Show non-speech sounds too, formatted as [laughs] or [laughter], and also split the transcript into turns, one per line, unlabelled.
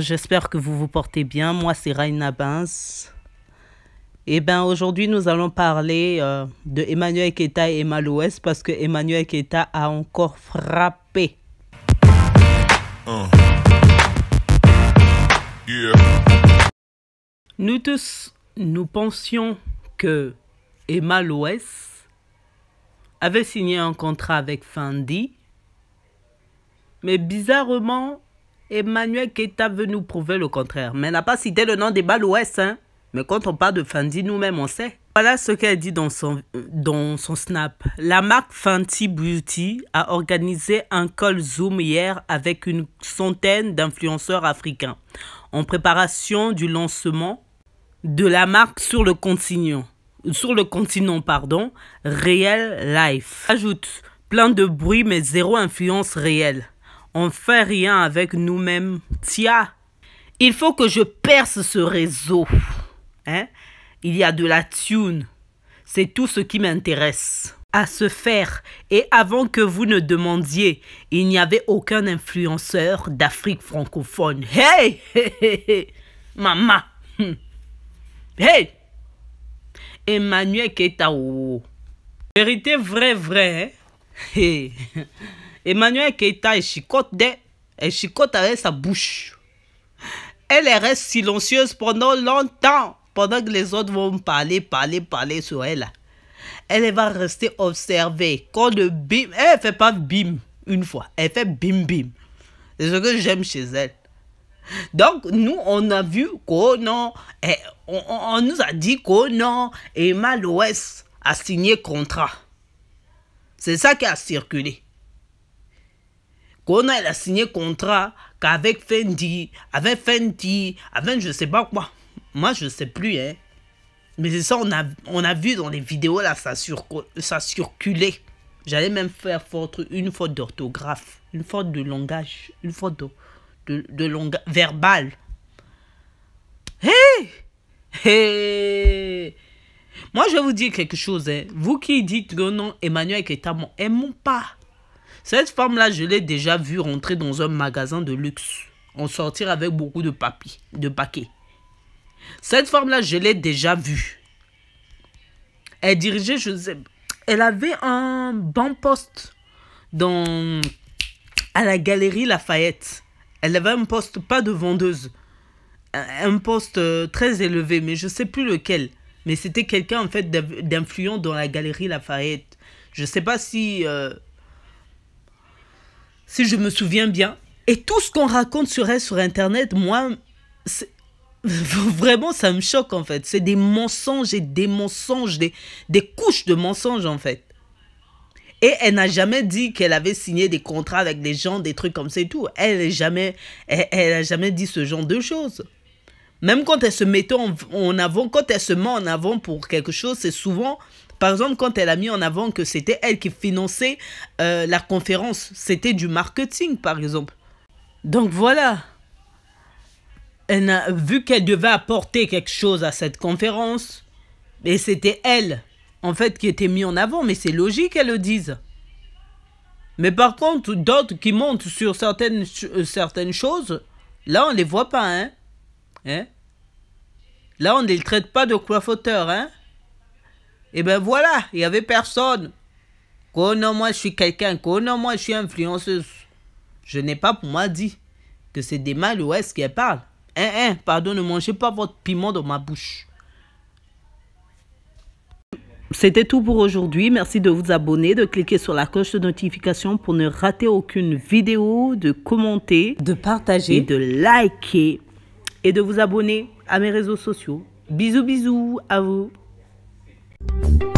j'espère que vous vous portez bien. Moi, c'est Raina Benz. Eh bien, aujourd'hui, nous allons parler euh, de Emmanuel Keta et Emma Louès parce que Emmanuel Keta a encore frappé. Oh. Nous tous, nous pensions que Emma Louès avait signé un contrat avec Fendi. Mais bizarrement, Emmanuel Keita veut nous prouver le contraire, mais n'a pas cité le nom des balles hein. Mais quand on parle de Fendi, nous-mêmes, on sait. Voilà ce qu'elle dit dans son, dans son snap. La marque Fenty Beauty a organisé un call Zoom hier avec une centaine d'influenceurs africains en préparation du lancement de la marque sur le continent. Sur le continent, pardon, Real Life. Ajoute, plein de bruit mais zéro influence réelle. On fait rien avec nous-mêmes. Tiens, il faut que je perce ce réseau. Hein? Il y a de la tune. C'est tout ce qui m'intéresse à se faire. Et avant que vous ne demandiez, il n'y avait aucun influenceur d'Afrique francophone. Hey, [laughs] Maman [laughs] Hey Emmanuel Ketao. Oh. Vérité vraie, vraie. Hein? [laughs] Emmanuel Keita, elle chicote, des, avec sa bouche. Elle reste silencieuse pendant longtemps, pendant que les autres vont parler, parler, parler sur elle. Elle va rester observée. Quand le bim, elle fait pas bim une fois, elle fait bim bim. C'est ce que j'aime chez elle. Donc, nous, on a vu qu'on eh, on, nous a dit qu'on non, Emma Loès a signé contrat. C'est ça qui a circulé qu'on elle a signé contrat qu'avec Fendi, avec Fendi, avec je sais pas quoi. Moi, je sais plus, hein. Mais c'est ça, on a, on a vu dans les vidéos, là, ça, sur, ça circulait. J'allais même faire une faute d'orthographe, une faute de langage, une faute de, de, de langage verbal. Hé hey Moi, je vais vous dire quelque chose. Hein. Vous qui dites que non, Emmanuel est à mon, pas. Cette femme-là, je l'ai déjà vue rentrer dans un magasin de luxe. En sortir avec beaucoup de papiers, de paquets. Cette femme-là, je l'ai déjà vue. Elle dirigeait, je elle avait un bon poste dans, à la galerie Lafayette. Elle avait un poste, pas de vendeuse, un poste euh, très élevé, mais je ne sais plus lequel. Mais c'était quelqu'un, en fait, d'influent dans la galerie Lafayette. Je ne sais pas si... Euh, si je me souviens bien. Et tout ce qu'on raconte sur elle sur Internet, moi, [laughs] vraiment, ça me choque en fait. C'est des mensonges et des mensonges, des, des couches de mensonges en fait. Et elle n'a jamais dit qu'elle avait signé des contrats avec des gens, des trucs comme ça et tout. Elle n'a jamais, elle, jamais dit ce genre de choses. Même quand elle se met en, avant, quand elle se met en avant pour quelque chose, c'est souvent par exemple, quand elle a mis en avant que c'était elle qui finançait euh, la conférence, c'était du marketing, par exemple. Donc voilà. Elle a, vu qu'elle devait apporter quelque chose à cette conférence, et c'était elle, en fait, qui était mise en avant, mais c'est logique qu'elle le dise. Mais par contre, d'autres qui montent sur certaines, euh, certaines choses, là, on ne les voit pas, hein, hein Là, on ne les traite pas de coiffoteurs, hein et eh ben voilà, il n'y avait personne. Qu'on moi je suis quelqu'un, qu'on moi je suis influenceuse. Je n'ai pas pour moi dit que c'est des mâles ou est-ce parle. Hein, hein, pardon, ne mangez pas votre piment dans ma bouche. C'était tout pour aujourd'hui. Merci de vous abonner, de cliquer sur la cloche de notification pour ne rater aucune vidéo, de commenter, de partager, et de liker et de vous abonner à mes réseaux sociaux. Bisous bisous à vous. Thank you.